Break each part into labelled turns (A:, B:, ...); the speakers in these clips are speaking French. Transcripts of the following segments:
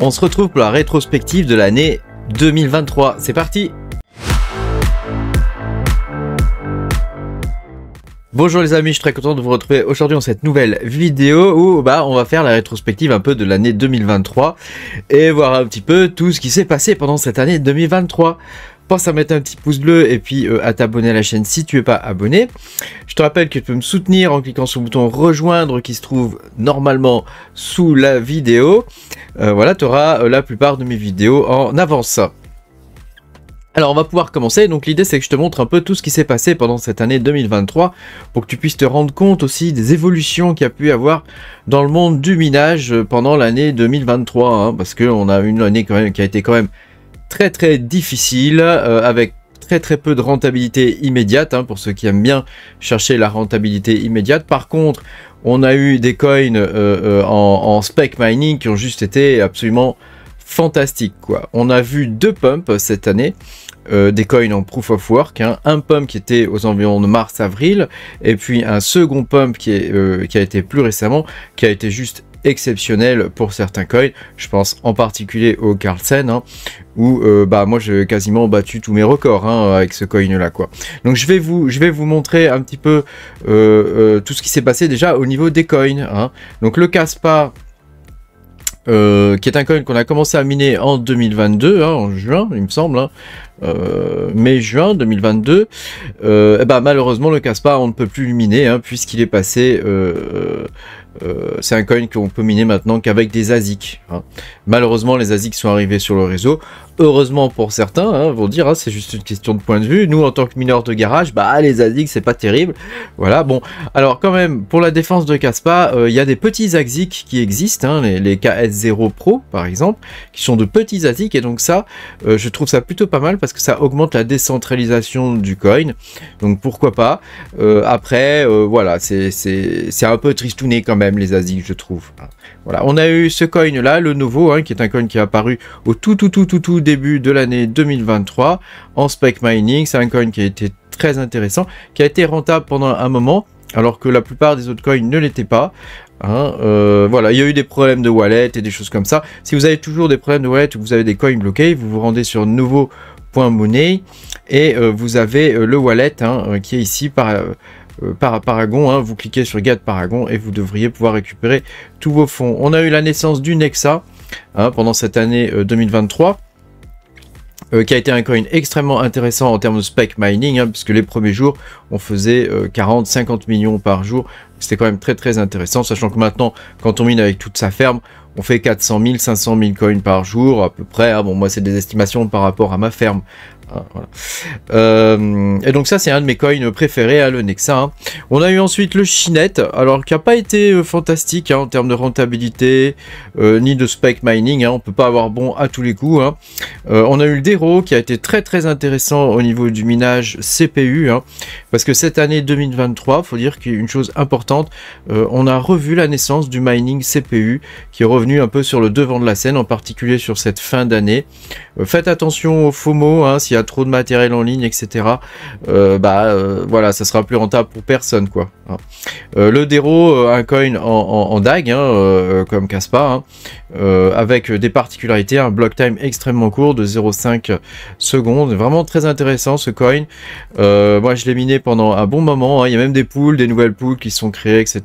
A: On se retrouve pour la rétrospective de l'année 2023. C'est parti Bonjour les amis, je suis très content de vous retrouver aujourd'hui dans cette nouvelle vidéo où bah, on va faire la rétrospective un peu de l'année 2023 et voir un petit peu tout ce qui s'est passé pendant cette année 2023 pense à mettre un petit pouce bleu et puis euh, à t'abonner à la chaîne si tu n'es pas abonné. Je te rappelle que tu peux me soutenir en cliquant sur le bouton rejoindre qui se trouve normalement sous la vidéo. Euh, voilà, tu auras euh, la plupart de mes vidéos en avance. Alors on va pouvoir commencer, donc l'idée c'est que je te montre un peu tout ce qui s'est passé pendant cette année 2023 pour que tu puisses te rendre compte aussi des évolutions qu'il y a pu avoir dans le monde du minage pendant l'année 2023 hein, parce qu'on a une année quand même qui a été quand même très très difficile euh, avec très très peu de rentabilité immédiate hein, pour ceux qui aiment bien chercher la rentabilité immédiate. Par contre, on a eu des coins euh, euh, en, spec mining qui ont juste été absolument fantastiques. Quoi. On a vu deux pumps cette année. des coins en proof of work, hein. un pump qui était aux environs de mars-avril, et puis un second pump qui, qui, a été plus récemment, qui a été juste exceptionnel pour certains coins. Je pense en particulier au Carlsen, hein, où euh, bah, moi j'ai quasiment battu tous mes records hein, avec ce coin là. Quoi. Donc je vais, vous, je vais vous montrer un petit peu euh, euh, tout ce qui s'est passé déjà au niveau des coins. Hein. Donc le Caspa. qui est un coin qu'on a commencé à miner en 2022, en juin, il me semble, mai-juin 2022. et bah, malheureusement, le Caspa, on ne peut plus le miner, puisqu'il est passé euh, c'est un coin qu'on peut miner maintenant qu'avec des ASIC. Hein. Malheureusement, les ASIC sont arrivés sur le réseau heureusement pour certains, hein, vont dire ah, c'est juste une question de point de vue. Nous, en tant que mineurs de garage, bah ah, les ASIC, c'est pas terrible. Voilà, bon. Alors, quand même, pour la défense de Caspa, euh, il y a des petits ASIC qui existent, hein, les, KS0 Pro par exemple, qui sont de petits ASIC. Et donc, ça, euh, je trouve ça plutôt pas mal parce que ça augmente la décentralisation du coin. Donc, pourquoi pas. Euh, après, voilà, c'est un peu tristouné quand même, les ASIC, je trouve. Voilà, on a eu ce coin là, le nouveau, hein, qui est un coin qui est apparu au tout, tout, tout, tout, tout début de l'année 2023 en spec mining. C'est un coin qui a été très intéressant, qui a été rentable pendant un moment, alors que la plupart des autres coins ne l'étaient pas. Hein. Euh, voilà, il y a eu des problèmes de wallet et des choses comme ça. Si vous avez toujours des problèmes de wallet ou vous avez des coins bloqués, vous vous rendez sur nouveau point monnaie et euh, vous avez euh, le wallet hein, qui est ici par, par Paragon. Hein. vous cliquez sur Get Paragon et vous devriez pouvoir récupérer tous vos fonds. On a eu la naissance du Nexa pendant cette année 2023. Euh, qui a été un coin extrêmement intéressant en termes de spec mining, hein, puisque les premiers jours, on faisait 40-50 euh, millions par jour. C'était quand même très très intéressant, sachant que maintenant, quand on mine avec toute sa ferme, on fait 400 000, 500 000 coins par jour à peu près. Hein. bon, moi c'est des estimations par rapport à ma ferme. Ah, euh, et donc ça c'est un de mes coins préférés, à le Nexa. Hein. On a eu ensuite le Chinette, alors qui n'a pas été euh, fantastique hein, en termes de rentabilité, euh, ni de spec mining, hein. on peut pas avoir bon à tous les coups. on a eu le Dero qui a été très très intéressant au niveau du minage CPU, parce que cette année 2023, faut dire qu'une chose importante, on a revu la naissance du mining CPU qui est revenu un peu sur le devant de la scène, en particulier sur cette fin d'année. faites attention au FOMO, a trop de matériel en ligne, etc. Euh, bah euh, voilà, ça sera plus rentable pour personne quoi. Hein. Euh, le Dero, un coin en, en, DAG, hein, comme Caspa, pas hein, avec des particularités, un block time extrêmement court de 0,5 secondes. Vraiment très intéressant ce coin. moi je l'ai miné pendant un bon moment. Il y a même des poules, des nouvelles poules qui sont créées, etc.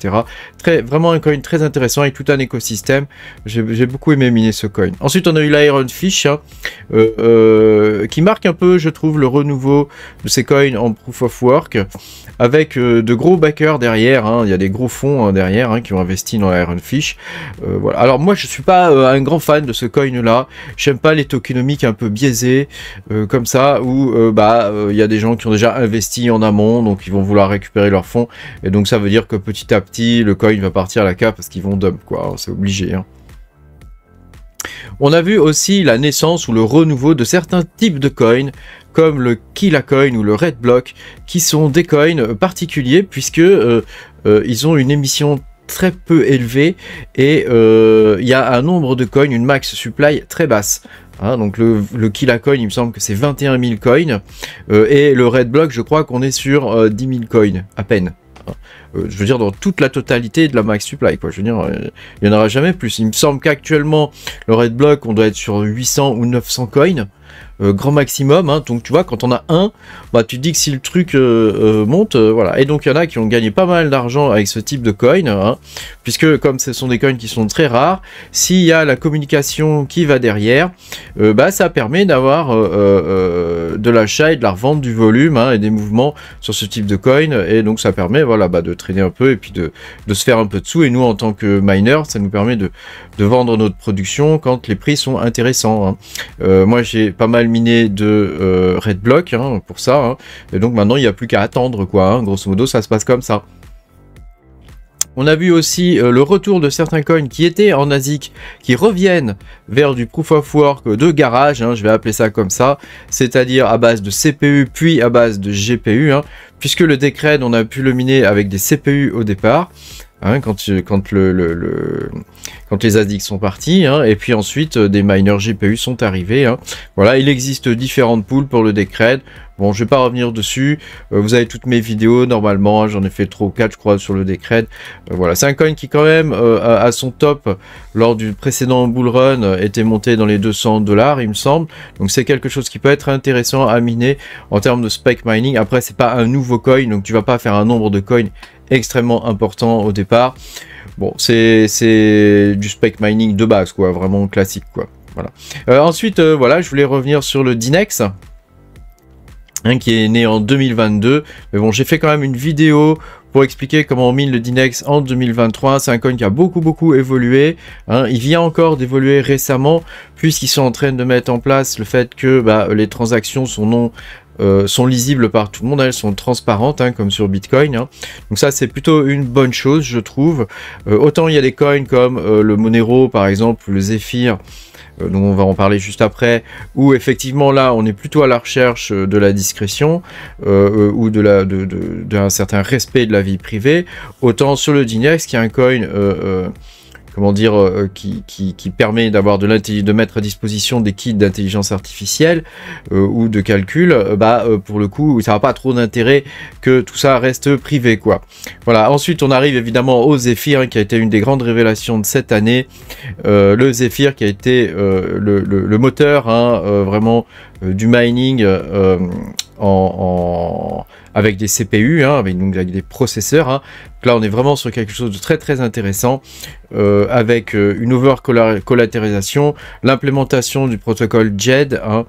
A: Très, vraiment un coin très intéressant avec tout un écosystème. J'ai beaucoup aimé miner ce coin. Ensuite on a eu l'Iron Fish qui marque un peu je trouve, le renouveau de ces coins en proof of work, avec euh, de gros backers derrière. Hein. Il y a des gros fonds hein, derrière hein, qui ont investi dans Ironfish. Euh, voilà. Alors moi, je suis pas euh, un grand fan de ce coin-là. J'aime pas les tokenomiques un peu biaisés comme ça, où bah il y a des gens qui ont déjà investi en amont, donc ils vont vouloir récupérer leurs fonds. Et donc ça veut dire que petit à petit, le coin va partir à la cave parce qu'ils vont dump, quoi. C'est obligé. On a vu aussi la naissance ou le renouveau de certains types de coins, comme le KilaCoin Coin ou le Red Block, qui sont des coins particuliers puisque euh, euh, ils ont une émission très peu élevée et euh, il y a un nombre de coins, une max supply très basse. Hein, donc le, le Coin, il me semble que c'est 21 000 coins. et le Red Block, je crois qu'on est sur 10 000 coins à peine. Euh, je veux dire, dans toute la totalité de la max supply, quoi. Je veux dire, euh, il n'y en aura jamais plus. Il me semble qu'actuellement, le Red Block, on doit être sur 800 ou 900 coins. Euh, grand maximum. Hein. Donc tu vois, quand on a un, bah, tu dis que si le truc euh, euh, monte, voilà. Et donc il y en a qui ont gagné pas mal d'argent avec ce type de coin, hein. puisque comme ce sont des coins qui sont très rares, s'il y a la communication qui va derrière, bah, ça permet d'avoir de l'achat et de la revente du volume hein, et des mouvements sur ce type de coin. Et donc ça permet voilà, bah, de traîner un peu et puis de, se faire un peu de sous. Et nous, en tant que miner, ça nous permet de, vendre notre production quand les prix sont intéressants. moi, j'ai pas mal miné de euh, Red Block hein, pour ça. Hein. Et donc maintenant, il n'y a plus qu'à attendre, quoi. Hein. Grosso modo, ça se passe comme ça. On a vu aussi euh, le retour de certains coins qui étaient en ASIC, qui reviennent vers du Proof of Work de garage, je vais appeler ça comme ça, c'est-à-dire à base de CPU puis à base de GPU, puisque le décret, on a pu le miner avec des CPU au départ. Hein, quand, euh, quand, le, quand, les addicts sont partis, hein, et puis ensuite euh, des miners GPU sont arrivés. Hein. Voilà, il existe différentes poules pour le Decred. Bon, je ne vais pas revenir dessus. Euh, vous avez toutes mes vidéos normalement. J'en ai fait trop 4, je crois, sur le décret. voilà, c'est un coin qui quand même à, son top lors du précédent bull run était monté dans les 200 dollars, il me semble. Donc c'est quelque chose qui peut être intéressant à miner en termes de spec mining. Après, c'est pas un nouveau coin, donc tu vas pas faire un nombre de coins extrêmement important au départ. Bon, c'est du spec mining de base, quoi, vraiment classique, quoi. Voilà. Euh, ensuite, euh, voilà, je voulais revenir sur le Dinex. E hein, qui est né en 2022. Mais bon, j'ai fait quand même une vidéo pour expliquer comment on mine le Dinex en 2023. C'est un coin qui a beaucoup, beaucoup évolué. Hein. Il vient encore d'évoluer récemment, puisqu'ils sont en train de mettre en place le fait que bah, les transactions sont non euh, sont lisibles par tout le monde, hein, elles sont transparentes hein, comme sur Bitcoin. Hein. Donc ça c'est plutôt une bonne chose je trouve. Euh, autant il y a des coins comme euh, le Monero par exemple, le Zephyr dont on va en parler juste après, où effectivement là on est plutôt à la recherche de la discrétion ou de la d'un de, certain respect de la vie privée, autant sur le Dinex qui est un coin comment dire, euh, qui, qui, permet d'avoir de l'intelligence, de mettre à disposition des kits d'intelligence artificielle euh, ou de calcul, euh, bah pour le coup, ça n'a pas trop d'intérêt que tout ça reste privé, quoi. Voilà. Ensuite, on arrive évidemment au Zephyr, hein, qui a été une des grandes révélations de cette année. le Zephyr, qui a été le, le, moteur, hein, vraiment du mining en, avec des CPU, hein, avec, donc, des processeurs. Hein. là, on est vraiment sur quelque chose de très très intéressant euh, avec euh, une over-collatérisation, l'implémentation du protocole JED. Hein.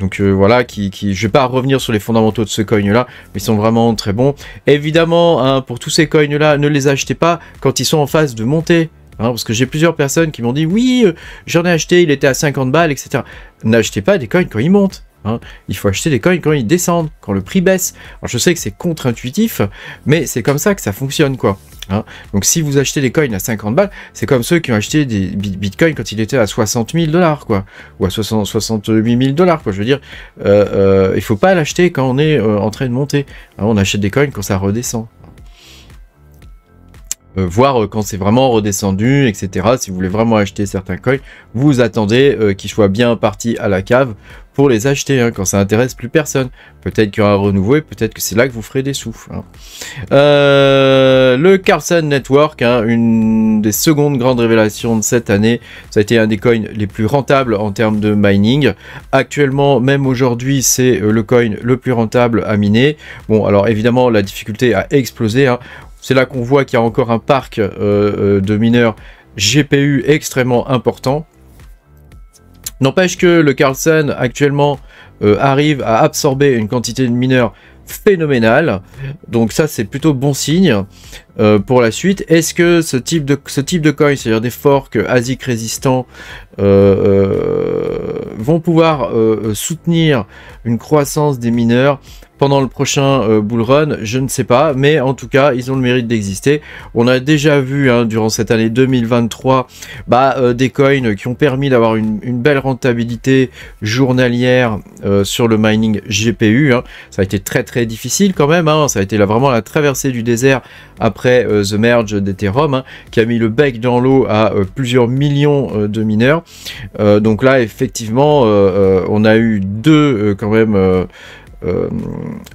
A: donc euh, voilà, qui, je ne vais pas revenir sur les fondamentaux de ce coin-là, mais ils sont vraiment très bons. Évidemment, pour tous ces coins-là, ne les achetez pas quand ils sont en phase de montée. parce que j'ai plusieurs personnes qui m'ont dit oui, j'en ai acheté, il était à 50 balles, etc. N'achetez pas des coins quand ils montent. Hein. Il faut acheter des coins quand ils descendent, quand le prix baisse. je sais que c'est contre-intuitif, mais c'est comme ça que ça fonctionne quoi. Hein. Donc si vous achetez des coins à 50 balles, c'est comme ceux qui ont acheté des bitcoins quand il était à 60 000 dollars quoi, ou à 68 000 dollars quoi. Je veux dire, euh, euh, il faut pas l'acheter quand on est euh, en train de monter. Hein. on achète des coins quand ça redescend. Euh, voir euh, quand c'est vraiment redescendu, etc. Si vous voulez vraiment acheter certains coins, vous attendez euh, qu'ils soient bien partis à la cave pour les acheter hein, quand ça intéresse plus personne. Peut-être qu'il y aura un renouveau et peut-être que c'est là que vous ferez des souffles. Hein. le Carson Network, hein, une des secondes grandes révélations de cette année, ça a été un des coins les plus rentables en termes de mining. Actuellement, même aujourd'hui, c'est le coin le plus rentable à miner. Bon, alors évidemment, la difficulté a explosé. C'est là qu'on voit qu'il y a encore un parc euh, euh, de mineurs GPU extrêmement important. N'empêche que le Carlsen actuellement euh, arrive à absorber une quantité de mineurs phénoménale. Donc ça c'est plutôt bon signe. Euh, pour la suite. Est-ce que ce type de, ce type de coin, c'est-à-dire des forks euh, ASIC résistants, euh, vont pouvoir soutenir une croissance des mineurs pendant le prochain bull run Je ne sais pas, mais en tout cas, ils ont le mérite d'exister. On a déjà vu hein, durant cette année 2023 bah, des coins qui ont permis d'avoir une, belle rentabilité journalière sur le mining GPU. Hein. Ça a été très très difficile quand même. Hein. Ça a été là, vraiment la traversée du désert après euh, The Merge d'Ethereum, hein, qui a mis le bec dans l'eau à euh, plusieurs millions euh, de mineurs. donc là, effectivement, on a eu deux quand même euh,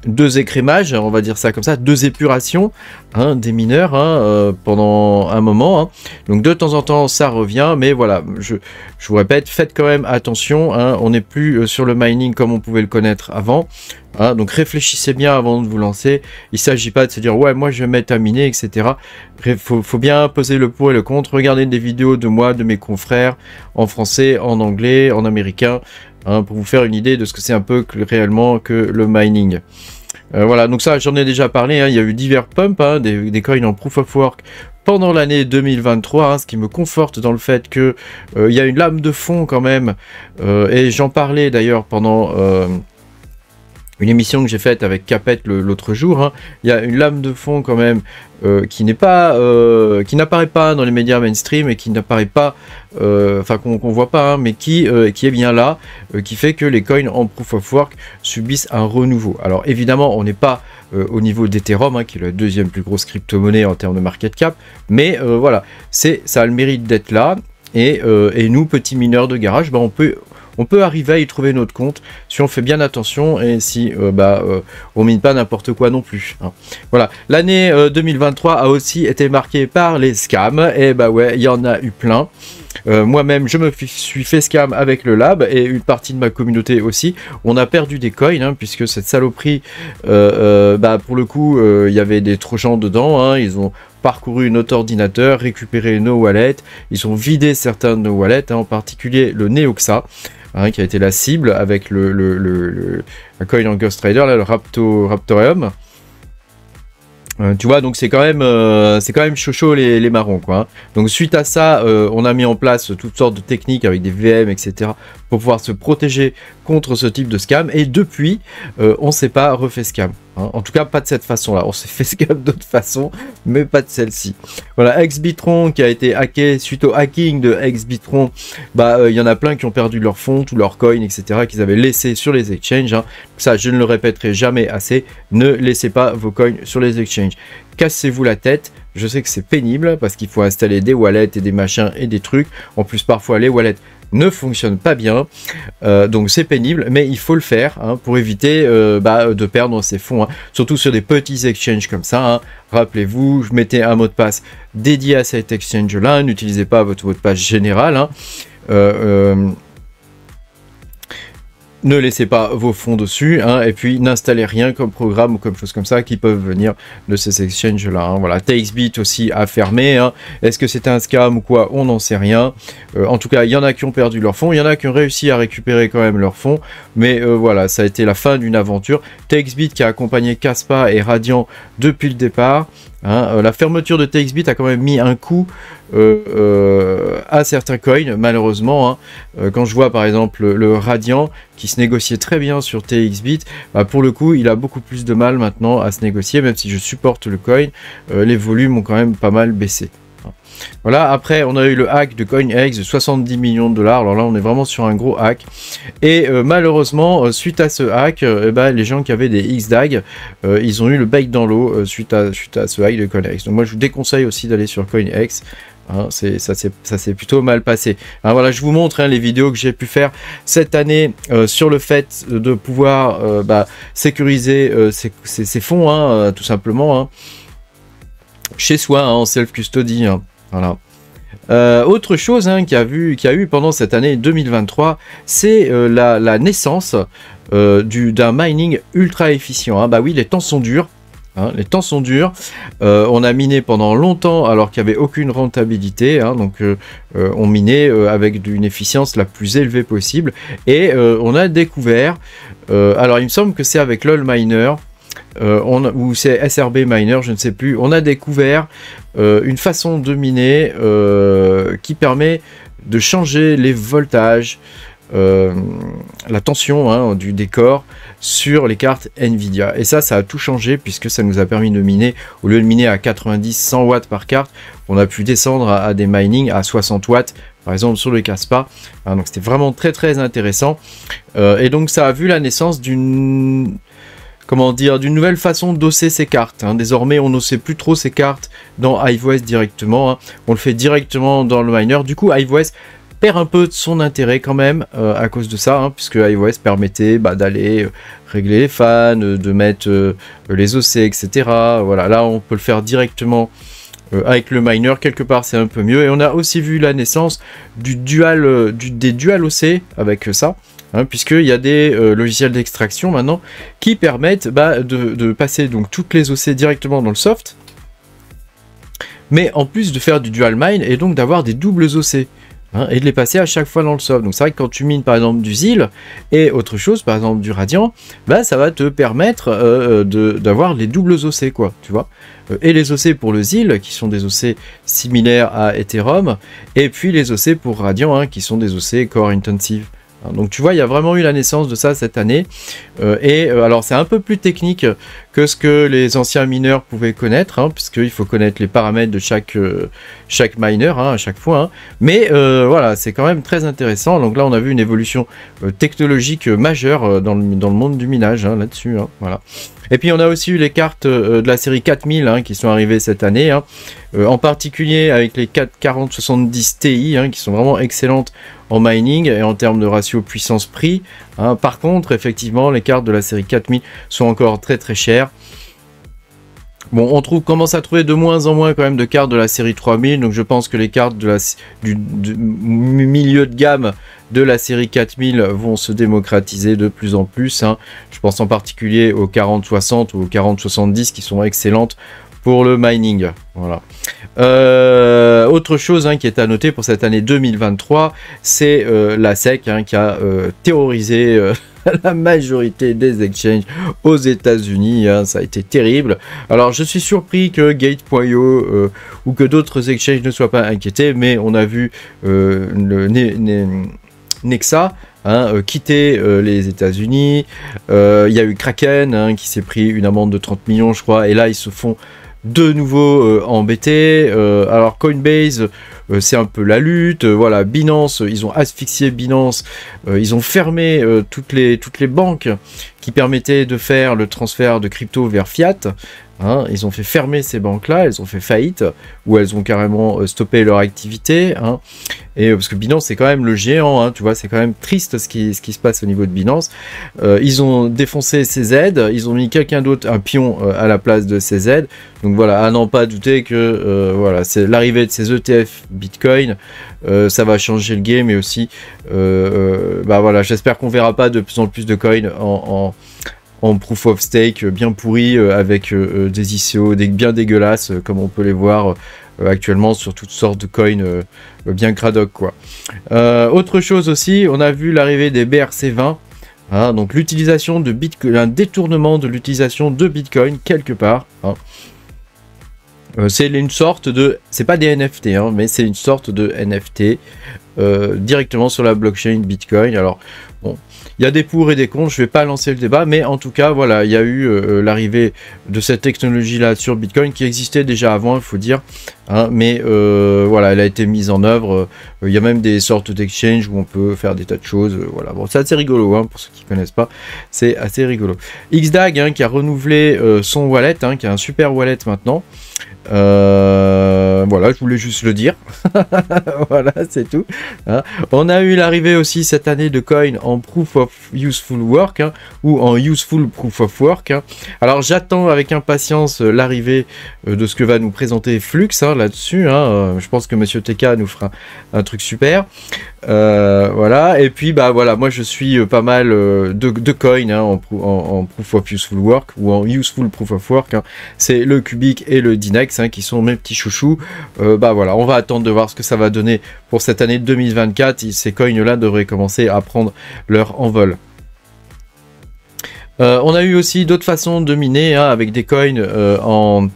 A: deux écrémages, on va dire ça comme ça, deux épurations hein, des mineurs hein, euh, pendant un moment. Hein. Donc de temps en temps, ça revient, mais voilà, je, je vous répète, faites quand même attention. on n'est plus euh, sur le mining comme on pouvait le connaître avant. donc réfléchissez bien avant de vous lancer. Il ne s'agit pas de se dire ouais, moi je vais mettre à miner, etc. Il faut, bien poser le pour et le contre. regarder des vidéos de moi, de mes confrères en français, en anglais, en américain. Hein, pour vous faire une idée de ce que c'est un peu réellement que le mining. Euh, voilà, donc ça j'en ai déjà parlé, hein. il y a eu divers pumps, hein, des, coins en proof of work pendant l'année 2023, ce qui me conforte dans le fait que euh, il y a une lame de fond quand même, euh, et j'en parlais d'ailleurs pendant une émission que j'ai faite avec Capet l'autre jour. Hein. Il y a une lame de fond quand même euh, qui n'est pas, euh, qui n'apparaît pas dans les médias mainstream et qui n'apparaît pas, euh, enfin qu'on voit pas, hein, mais qui, qui est bien là, qui fait que les coins en proof of work subissent un renouveau. Alors évidemment, on n'est pas au niveau d'Ethereum, hein, qui est la deuxième plus grosse crypto-monnaie en termes de market cap, mais voilà, c'est ça a le mérite d'être là. Et, et, nous, petits mineurs de garage, ben, on peut on peut arriver à y trouver notre compte si on fait bien attention et si euh, bah, euh, on mine pas n'importe quoi non plus. Hein. Voilà, l'année 2023 euh, a aussi été marquée par les scams, et eh bah ouais, il y en a eu plein. Moi-même, je me suis fait scam avec le lab et une partie de ma communauté aussi. On a perdu des coins hein, puisque cette saloperie, bah, pour le coup, il y avait des gens dedans. Hein. ils ont parcouru notre ordinateur, récupéré nos wallets, ils ont vidé certains de nos wallets, en particulier le Neoxa. Hein, qui a été la cible avec le, le, le, Ghost Rider, le Rapto, Raptorium. Euh, tu vois, donc c'est quand même, euh, c'est quand même chaud, chaud les, marrons, quoi. Hein. Donc suite à ça, euh, on a mis en place toutes sortes de techniques avec des VM, etc., pour pouvoir se protéger contre ce type de scam. Et depuis, on s'est pas refait scam. En tout cas, pas de cette façon-là. On s'est fait scam d'autres façons, mais pas de celle-ci. Voilà, Exbitron qui a été hacké suite au hacking de Exbitron. Bah, euh, il y en a plein qui ont perdu leur fonds, tous leurs coins, etc. qu'ils avaient laissé sur les exchanges. Hein. Ça, je ne le répéterai jamais assez. Ne laissez pas vos coins sur les exchanges. Cassez-vous la tête. Je sais que c'est pénible parce qu'il faut installer des wallets et des machins et des trucs. En plus, parfois, les wallets ne fonctionne pas bien. Euh, donc c'est pénible, mais il faut le faire hein, pour éviter euh, bah, de perdre ses fonds, hein. surtout sur des petits exchanges comme ça. Hein. Rappelez-vous, je mettais un mot de passe dédié à cet exchange-là, n'utilisez pas votre mot de passe général. Euh, ne laissez pas vos fonds dessus, hein, et puis n'installez rien comme programme ou comme chose comme ça qui peuvent venir de ces exchanges-là. Hein. Voilà, TXBit aussi a fermé. Hein. Est-ce que c'était un scam ou quoi On n'en sait rien. Euh, en tout cas, il y en a qui ont perdu leurs fonds, il y en a qui ont réussi à récupérer quand même leurs fonds, mais euh, voilà, ça a été la fin d'une aventure. TXBit qui a accompagné Caspa et Radiant depuis le départ, Hein, euh, la fermeture de TXBit a quand même mis un coup euh, euh, à certains coins, malheureusement. Hein. Quand je vois par exemple le Radiant qui se négociait très bien sur TXBit, bah, pour le coup, il a beaucoup plus de mal maintenant à se négocier, même si je supporte le coin. les volumes ont quand même pas mal baissé. Voilà, après on a eu le hack de CoinEx de 70 millions de dollars. Alors là on est vraiment sur un gros hack. Et euh, malheureusement, euh, suite à ce hack, euh, eh ben, les gens qui avaient des XDAG, ils ont eu le bec dans l'eau suite, à, suite à ce hack de CoinEx. Donc moi je vous déconseille aussi d'aller sur CoinEx. Hein, ça s'est plutôt mal passé. Hein, voilà, je vous montre hein, les vidéos que j'ai pu faire cette année sur le fait de pouvoir bah, sécuriser ces fonds, tout simplement, chez soi, en self-custody. Voilà. Euh, autre chose hein, qui a vu qu a eu pendant cette année 2023, c'est euh, la, naissance euh, d'un mining ultra efficient. Hein. Bah oui, les temps sont durs. Hein, les temps sont durs. on a miné pendant longtemps alors qu'il n'y avait aucune rentabilité. Hein, donc on minait avec une efficience la plus élevée possible. Et on a découvert, alors il me semble que c'est avec LOL Miner, euh, on, ou c'est SRB Miner, je ne sais plus, on a découvert euh, une façon de miner euh, qui permet de changer les voltages, la tension hein, du décor sur les cartes Nvidia. Et ça, ça a tout changé puisque ça nous a permis de miner, au lieu de miner à 90-100 watts par carte, on a pu descendre à, des mining à 60 watts par exemple sur le Caspa. Hein, donc c'était vraiment très très intéressant. et donc ça a vu la naissance d'une comment dire, d'une nouvelle façon d'osser ses cartes. Hein. Désormais, on sait plus trop ses cartes dans iOS directement. Hein. On le fait directement dans le miner. Du coup, iOS perd un peu de son intérêt quand même euh, à cause de ça, hein, puisque iOS permettait bah, d'aller euh, régler les fans, de mettre euh, les OC, etc. Voilà, là, on peut le faire directement avec le miner quelque part c'est un peu mieux et on a aussi vu la naissance du dual des dual OC avec ça Hein, puisqu'il y a des euh, logiciels d'extraction maintenant qui permettent bah, de, passer donc toutes les OC directement dans le soft, mais en plus de faire du dual mine et donc d'avoir des doubles OC. Hein, et de les passer à chaque fois dans le soft. Donc c'est vrai que quand tu mines par exemple du ZIL et autre chose, par exemple du Radiant, bah, ça va te permettre euh, euh, d'avoir les doubles OC quoi, tu Et les OC pour le ZIL, qui sont des OC similaires à Ethereum, et puis les OC pour Radiant, hein, qui sont des OC Core Intensive. Hein, donc tu vois, il y a vraiment eu la naissance de ça cette année. Euh, et euh, alors c'est un peu plus technique que ce que les anciens mineurs pouvaient connaître, hein, puisqu'il faut connaître les paramètres de chaque, euh, chaque miner hein, à chaque fois. Mais voilà, c'est quand même très intéressant. Donc là, on a vu une évolution technologique majeure dans le, dans le monde du minage là-dessus. voilà. Et puis on a aussi eu les cartes euh, de la série 4000 hein, qui sont arrivées cette année, hein. euh, en particulier avec les 70 Ti hein, qui sont vraiment excellentes en mining et en termes de ratio puissance-prix. Par contre, effectivement, les cartes de la série 4000 sont encore très très chères. Bon, on trouve, commence à trouver de moins en moins quand même de cartes de la série 3000, donc je pense que les cartes de la, du milieu de gamme de la série 4000 vont se démocratiser de plus en plus. Hein. Je pense en particulier aux 4060 ou aux 4070 qui sont excellentes pour le mining. Voilà. Euh, autre chose hein, qui est à noter pour cette année 2023, c'est euh, la SEC hein, qui a euh, terrorisé la majorité des exchanges aux États-Unis. ça a été terrible. Alors, je suis surpris que Gate.io ou que d'autres exchanges ne soient pas inquiétés, mais on a vu le, Nexa hein, euh, quitter euh, les États-Unis. Euh, il y a eu Kraken hein, qui s'est pris une amende de 30 millions, je crois, et là ils se font de nouveau embêter. alors Coinbase, c'est un peu la lutte. voilà, Binance, ils ont asphyxié Binance, ils ont fermé toutes les toutes les banques qui permettaient de faire le transfert de crypto vers fiat. Hein, ils ont fait fermer ces banques-là, elles ont fait faillite, ou elles ont carrément euh, stoppé leur activité. Hein. Et euh, parce que Binance, c'est quand même le géant, hein, tu vois, c'est quand même triste ce qui, ce qui se passe au niveau de Binance. Euh, ils ont défoncé ces aides, ils ont mis quelqu'un d'autre, un pion, à la place de ces aides. Donc voilà, à n'en pas douter que voilà, c'est l'arrivée de ces ETF Bitcoin, ça va changer le game, et aussi, bah voilà, j'espère qu'on verra pas de plus en plus de coins en en proof of stake euh, bien pourri euh, avec euh, des ICO des, bien dégueulasses comme on peut les voir actuellement sur toutes sortes de coins bien cradoc quoi. autre chose aussi, on a vu l'arrivée des BRC20 hein, donc l'utilisation de Bitcoin, un détournement de l'utilisation de Bitcoin quelque part. Hein. c'est une sorte de, c'est pas des NFT, hein, mais c'est une sorte de NFT euh, directement sur la blockchain Bitcoin. Alors, bon, il y a des pour et des contre, je ne vais pas lancer le débat, mais en tout cas, voilà, il y a eu euh, euh, l'arrivée de cette technologie-là sur Bitcoin qui existait déjà avant, il faut dire, hein. mais voilà, elle a été mise en œuvre. Il y a même des sortes d'exchanges où on peut faire des tas de choses. voilà, bon, c'est assez rigolo, hein, pour ceux qui ne connaissent pas, c'est assez rigolo. XDAG hein, qui a renouvelé son wallet, qui a un super wallet maintenant. Euh, voilà, je voulais juste le dire. voilà, c'est tout. Hein. On a eu l'arrivée aussi cette année de Coin en Proof of Useful Work hein, ou en Useful Proof of Work. Hein. Alors j'attends avec impatience l'arrivée euh, de ce que va nous présenter Flux là-dessus. Euh, je pense que Monsieur TK nous fera un truc super. Euh, voilà. Et puis, bah voilà, moi je suis euh, pas mal euh, de, coins hein, en, Proof of Useful Work ou en Useful Proof of Work. Hein. C'est le Cubic et le dinex hein, qui sont mes petits chouchous. bah voilà, on va attendre de voir ce que ça va donner pour cette année 2024. Ces coins-là devraient commencer à prendre leur envol. on a eu aussi d'autres façons de miner avec des coins en,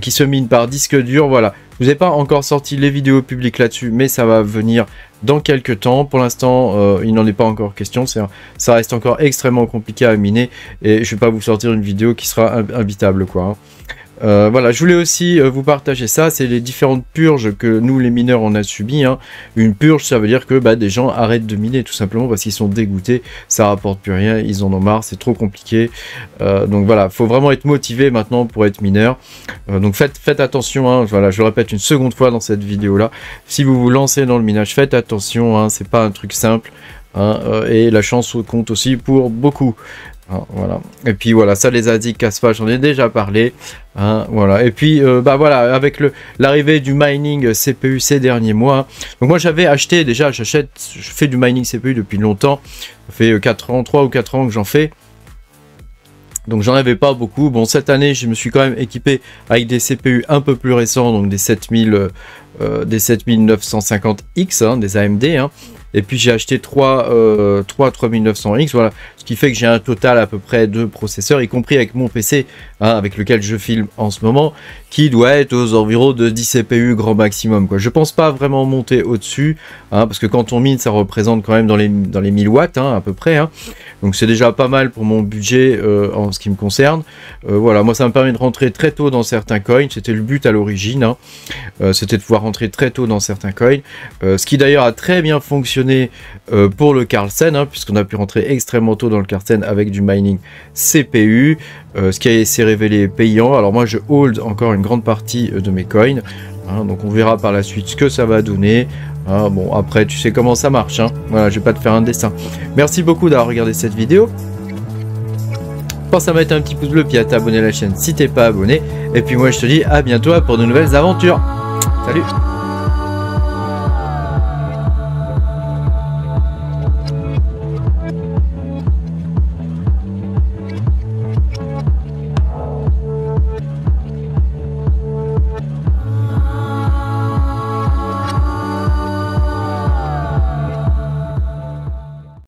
A: qui se minent par disque dur. Voilà, je vous ai pas encore sorti les vidéos publiques là-dessus, mais ça va venir dans quelques temps. Pour l'instant, euh, il n'en est pas encore question. ça reste encore extrêmement compliqué à miner et je ne vais pas vous sortir une vidéo qui sera habitable. quoi. Hein. Euh, voilà, je voulais aussi euh, vous partager ça, c'est les différentes purges que nous les mineurs on a subies. Hein. Une purge, ça veut dire que bah, des gens arrêtent de miner tout simplement parce qu'ils sont dégoûtés, ça rapporte plus rien, ils en ont marre, c'est trop compliqué. Euh, donc voilà, faut vraiment être motivé maintenant pour être mineur. donc faites, faites attention, hein. voilà, je répète une seconde fois dans cette vidéo là, si vous vous lancez dans le minage, faites attention, hein, c'est pas un truc simple. Hein. et la chance compte aussi pour beaucoup. Ah, voilà. Et puis voilà, ça les a dit Caspa, j'en ai déjà parlé. Hein, voilà. Et puis euh, bah voilà, avec l'arrivée du mining CPU ces derniers mois. Donc moi j'avais acheté déjà, j'achète, je fais du mining CPU depuis longtemps. Ça fait 4 euh, ans, 3 ou 4 ans que j'en fais. Donc j'en avais pas beaucoup. Bon, cette année, je me suis quand même équipé avec des CPU un peu plus récents, donc des 7000 euh, des 7950X, hein, des AMD. Hein. Et puis j'ai acheté 3, 3 3900X, voilà. Ce qui fait que j'ai un total à peu près de processeurs, y compris avec mon PC, hein, avec lequel je filme en ce moment, qui doit être aux environs de 10 CPU grand maximum. Quoi. Je pense pas vraiment monter au-dessus, hein, parce que quand on mine, ça représente quand même dans les, dans les 1000 watts, hein, à peu près. Donc c'est déjà pas mal pour mon budget euh, en ce qui me concerne. Euh, voilà, moi ça me permet de rentrer très tôt dans certains coins, c'était le but à l'origine. Euh, c'était de pouvoir rentrer très tôt dans certains coins, ce qui d'ailleurs a très bien fonctionné euh, pour le Carlsen, hein, puisqu'on a pu rentrer extrêmement tôt dans le Carlsen avec du mining CPU, euh, ce qui s'est révélé payant. Alors moi je hold encore une grande partie euh, de mes coins, hein, donc on verra par la suite ce que ça va donner. Hein. bon après tu sais comment ça marche, voilà je vais pas te faire un dessin. Merci beaucoup d'avoir regardé cette vidéo. Pense à mettre un petit pouce bleu puis à t'abonner à la chaîne si t'es pas abonné. Et puis moi je te dis à bientôt pour de nouvelles aventures. Salut